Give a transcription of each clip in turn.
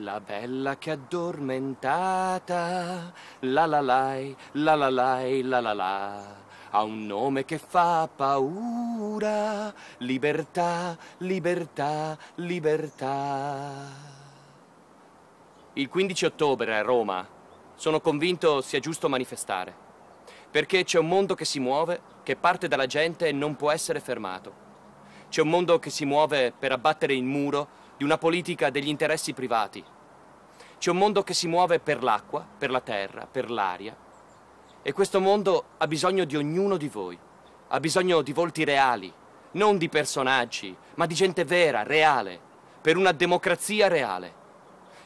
La bella che addormentata, la la lai, la la lai, la la la, ha un nome che fa paura, libertà, libertà, libertà. Il 15 ottobre a Roma sono convinto sia giusto manifestare, perché c'è un mondo che si muove, che parte dalla gente e non può essere fermato. C'è un mondo che si muove per abbattere il muro di una politica degli interessi privati. C'è un mondo che si muove per l'acqua, per la terra, per l'aria e questo mondo ha bisogno di ognuno di voi, ha bisogno di volti reali, non di personaggi, ma di gente vera, reale, per una democrazia reale.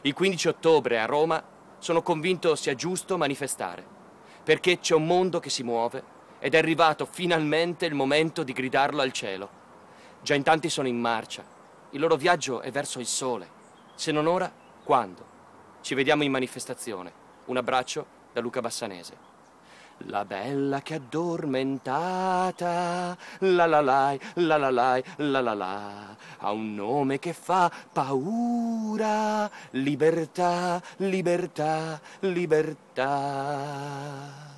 Il 15 ottobre a Roma sono convinto sia giusto manifestare, perché c'è un mondo che si muove ed è arrivato finalmente il momento di gridarlo al cielo. Già in tanti sono in marcia, il loro viaggio è verso il sole. Se non ora, quando? Ci vediamo in manifestazione. Un abbraccio da Luca Bassanese. La bella che addormentata, la la lai, la la lai, la la la, ha un nome che fa paura, libertà, libertà, libertà.